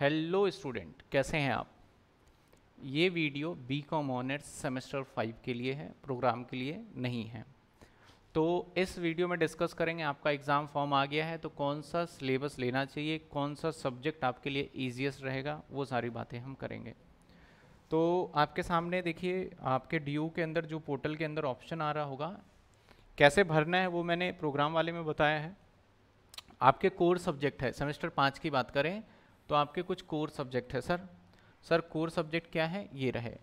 hello student कैसे हैं आप ये video B com honours semester five के लिए है प्रोग्राम के लिए नहीं है तो इस वीडियो में डिस्कस करेंगे आपका एग्ज़ाम फॉर्म आ गया है तो कौन सा सिलेबस लेना चाहिए कौन सा सब्जेक्ट आपके लिए ईजिएस्ट रहेगा वो सारी बातें हम करेंगे तो आपके सामने देखिए आपके डी के अंदर जो पोर्टल के अंदर ऑप्शन आ रहा होगा कैसे भरना है वो मैंने प्रोग्राम वाले में बताया है आपके कोर सब्जेक्ट है सेमेस्टर पाँच की बात करें तो आपके कुछ कोर सब्जेक्ट है सर सर कोर सब्जेक्ट क्या है ये रहे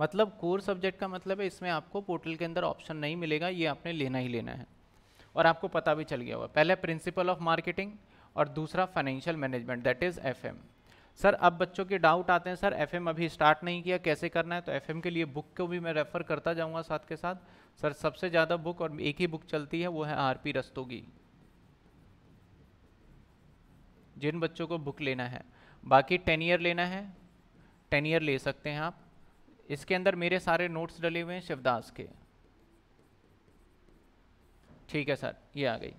मतलब कोर सब्जेक्ट का मतलब है इसमें आपको पोर्टल के अंदर ऑप्शन नहीं मिलेगा ये आपने लेना ही लेना है और आपको पता भी चल गया होगा पहले प्रिंसिपल ऑफ मार्केटिंग और दूसरा financial management that is F sir अब बच्चों के डाउट आते हैं सर एफ अभी स्टार्ट नहीं किया कैसे करना है तो एफ के लिए बुक को भी मैं रेफ़र करता जाऊँगा साथ के साथ सर सबसे ज़्यादा बुक और एक ही बुक चलती है वो है आर पी रस्तोगी जिन बच्चों को बुक लेना है बाकी टेन ईयर लेना है टेन ईयर ले सकते हैं आप इसके अंदर मेरे सारे नोट्स डले हुए हैं शिवदास के ठीक है सर ये आ गई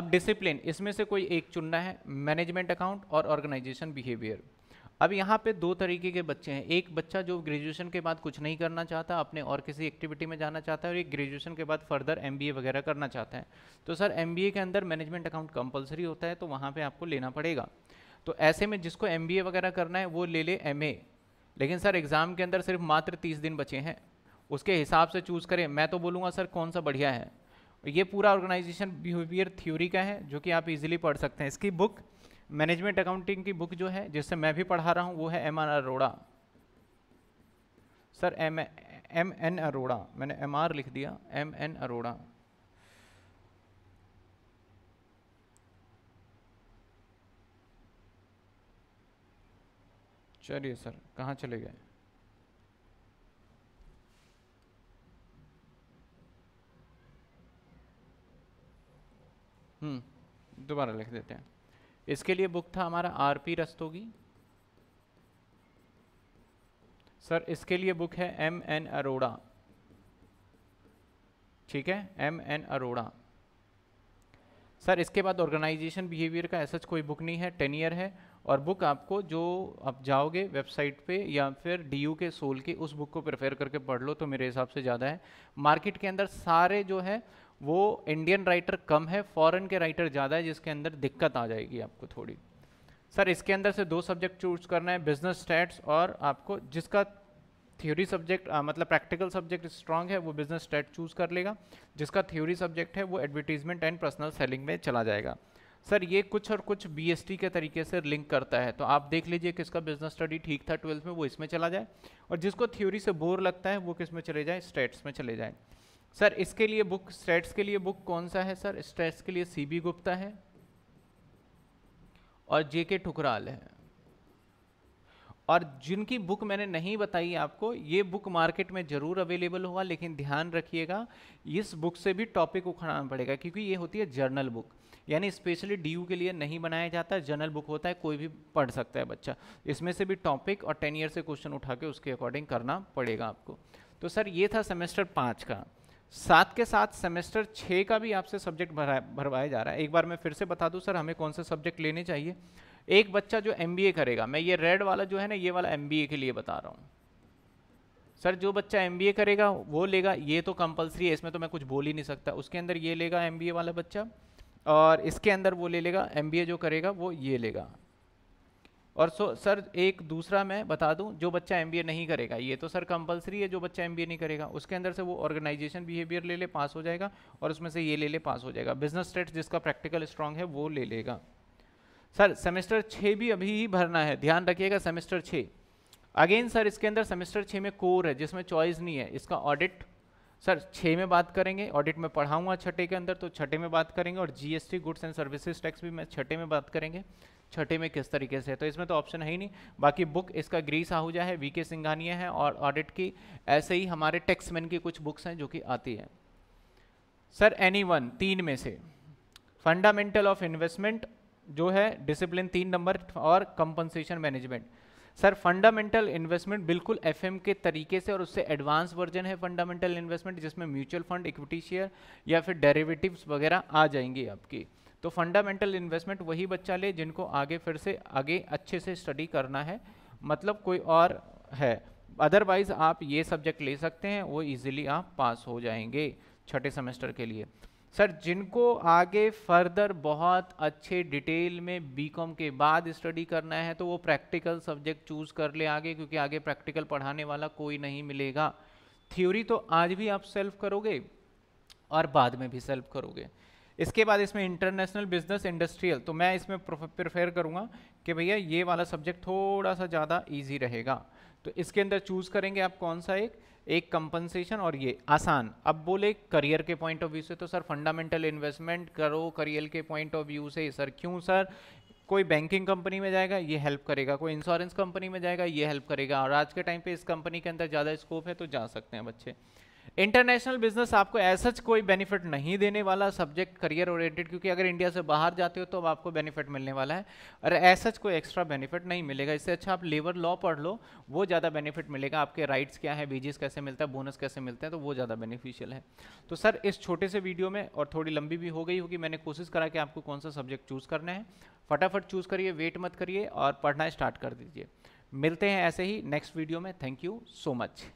अब डिसिप्लिन इसमें से कोई एक चुनना है मैनेजमेंट अकाउंट और ऑर्गेनाइजेशन बिहेवियर अब यहाँ पे दो तरीके के बच्चे हैं एक बच्चा जो ग्रेजुएशन के बाद कुछ नहीं करना चाहता अपने और किसी एक्टिविटी में जाना चाहता है और एक ग्रेजुएशन के बाद फर्दर एम वगैरह करना चाहता है तो सर एम के अंदर मैनेजमेंट अकाउंट कंपलसरी होता है तो वहाँ पर आपको लेना पड़ेगा तो ऐसे में जिसको एम वगैरह करना है वो ले ले एम लेकिन सर एग्ज़ाम के अंदर सिर्फ मात्र तीस दिन बचे हैं उसके हिसाब से चूज़ करें मैं तो बोलूँगा सर कौन सा बढ़िया है ये पूरा ऑर्गेनाइजेशन बिहेवियर थ्योरी का है जो कि आप इजीली पढ़ सकते हैं इसकी बुक मैनेजमेंट अकाउंटिंग की बुक जो है जिससे मैं भी पढ़ा रहा हूँ वो है M R Arora sir M M N Arora मैंने एम आर लिख दिया एम एन अरोड़ा चलिए सर कहाँ चले गए हम्म, दोबारा लिख देते हैं इसके लिए बुक था हमारा आर पी रस्तोगी सर इसके लिए बुक है एम एन अरोड़ा ठीक है एम एन अरोड़ा सर इसके बाद ऑर्गेनाइजेशन बिहेवियर का ऐसा कोई बुक नहीं है टेन ईयर है और बुक आपको जो आप जाओगे वेबसाइट पे या फिर डीयू के सोल के उस बुक को प्रेफर करके पढ़ लो तो मेरे हिसाब से ज़्यादा है मार्केट के अंदर सारे जो है वो इंडियन राइटर कम है फॉरेन के राइटर ज़्यादा है जिसके अंदर दिक्कत आ जाएगी आपको थोड़ी सर इसके अंदर से दो सब्जेक्ट चूज करना है बिजनेस स्टैट्स और आपको जिसका थ्योरी सब्जेक्ट मतलब प्रैक्टिकल सब्जेक्ट स्ट्रांग है वो बिजनेस स्टैट चूज़ कर लेगा जिसका थ्योरी सब्जेक्ट है वो एडवर्टीजमेंट एंड पर्सनल सेलिंग में चला जाएगा सर ये कुछ और कुछ बी के तरीके से लिंक करता है तो आप देख लीजिए किसका बिजनेस स्टडी ठीक था ट्वेल्थ में वो इसमें चला जाए और जिसको थ्योरी से बोर लगता है वो किस में चले जाए स्टेट्स में चले जाए सर इसके लिए बुक स्टेट्स के लिए बुक कौन सा है सर स्टेट्स के लिए सी बी गुप्ता है और जे के ठुकराल है और जिनकी बुक मैंने नहीं बताई आपको ये बुक मार्केट में ज़रूर अवेलेबल होगा लेकिन ध्यान रखिएगा इस बुक से भी टॉपिक उखड़ाना पड़ेगा क्योंकि ये होती है जर्नल बुक यानी स्पेशली डी के लिए नहीं बनाया जाता जर्नल बुक होता है कोई भी पढ़ सकता है बच्चा इसमें से भी टॉपिक और टेन ईयर से क्वेश्चन उठा के उसके अकॉर्डिंग करना पड़ेगा आपको तो सर ये था सेमेस्टर पाँच का साथ के साथ सेमेस्टर छः का भी आपसे सब्जेक्ट भरवाया जा रहा है एक बार मैं फिर से बता दूँ सर हमें कौन से सब्जेक्ट लेने चाहिए एक बच्चा जो एम करेगा मैं ये रेड वाला जो है ना ये वाला एम के लिए बता रहा हूँ सर जो बच्चा एम करेगा वो लेगा ये तो कंपलसरी है इसमें तो मैं कुछ बोल ही नहीं सकता उसके अंदर ये लेगा एम वाला बच्चा और इसके अंदर वो ले लेगा एम जो करेगा वो ये लेगा और सो सर एक दूसरा मैं बता दूं जो बच्चा एम नहीं करेगा ये तो सर कंपलसरी है जो बच्चा एम नहीं करेगा उसके अंदर से वो ऑर्गेनाइजेशन बिहेवियर ले ले पास हो जाएगा और उसमें से ये ले ले पास हो जाएगा बिजनेस स्टेट्स जिसका प्रैक्टिकल स्ट्रांग है वो ले लेगा सर सेमेस्टर छः भी अभी ही भरना है ध्यान रखिएगा सेमेस्टर छः अगेन सर इसके अंदर सेमेस्टर छः में कोर है जिसमें चॉइस नहीं है इसका ऑडिट सर छः में बात करेंगे ऑडिट में पढ़ाऊंगा छठे के अंदर तो छठे में बात करेंगे और GST goods and services tax भी मैं छठे में बात करेंगे छठे में किस तरीके से तो इसमें तो ऑप्शन है ही नहीं बाकी बुक इसका ग्रीस आहूजा है वी के सिंघानिया है और ऑडिट की ऐसे ही हमारे टैक्समैन की कुछ बुक्स हैं जो कि आती है सर एनी वन तीन में से फंडामेंटल ऑफ इन्वेस्टमेंट जो है डिसिप्लिन तीन नंबर और compensation management sir fundamental investment बिल्कुल एफ के तरीके से और उससे एडवांस वर्जन है फंडामेंटल इन्वेस्टमेंट जिसमें म्यूचुअल फंड इक्विटी शेयर या फिर डेरिवेटिव्स वगैरह आ जाएंगी आपकी तो फंडामेंटल इन्वेस्टमेंट वही बच्चा ले जिनको आगे फिर से आगे अच्छे से स्टडी करना है मतलब कोई और है अदरवाइज़ आप ये सब्जेक्ट ले सकते हैं वो इजीली आप पास हो जाएंगे छठे सेमेस्टर के लिए सर जिनको आगे फर्दर बहुत अच्छे डिटेल में बीकॉम के बाद स्टडी करना है तो वो प्रैक्टिकल सब्जेक्ट चूज़ कर ले आगे क्योंकि आगे प्रैक्टिकल पढ़ाने वाला कोई नहीं मिलेगा थ्योरी तो आज भी आप सेल्फ करोगे और बाद में भी सेल्फ करोगे इसके बाद इसमें इंटरनेशनल बिजनेस इंडस्ट्रियल तो मैं इसमें प्रिफेयर करूँगा कि भैया ये वाला सब्जेक्ट थोड़ा सा ज़्यादा ईजी रहेगा तो इसके अंदर चूज करेंगे आप कौन सा एक एक कंपनसेशन और ये आसान अब बोले करियर के पॉइंट ऑफ व्यू से तो सर फंडामेंटल इन्वेस्टमेंट करो करियर के पॉइंट ऑफ व्यू से सर क्यों सर कोई बैंकिंग कंपनी में जाएगा ये हेल्प करेगा कोई इंश्योरेंस कंपनी में जाएगा ये हेल्प करेगा और आज के टाइम पे इस कंपनी के अंदर ज़्यादा स्कोप है तो जा सकते हैं बच्चे इंटरनेशनल बिजनेस आपको ऐसा कोई बेनिफिट नहीं देने वाला सब्जेक्ट करियर ओरिएंटेड क्योंकि अगर इंडिया से बाहर जाते हो तो अब आपको बेनिफिट मिलने वाला है और ऐसा कोई एक्स्ट्रा बेनिफिट नहीं मिलेगा इससे अच्छा आप लेबर लॉ पढ़ लो वो ज़्यादा बेनिफिट मिलेगा आपके राइट्स क्या है बीजेस कैसे मिलता है बोनस कैसे मिलते हैं तो वो ज़्यादा बेनिफिशियल है तो सर इस छोटे से वीडियो में और थोड़ी लंबी भी हो गई होगी मैंने कोशिश करा कि आपको कौन सा सब्जेक्ट चूज़ करना है फटाफट चूज़ करिए वेट मत करिए और पढ़ना स्टार्ट कर दीजिए मिलते हैं ऐसे ही नेक्स्ट वीडियो में थैंक यू सो मच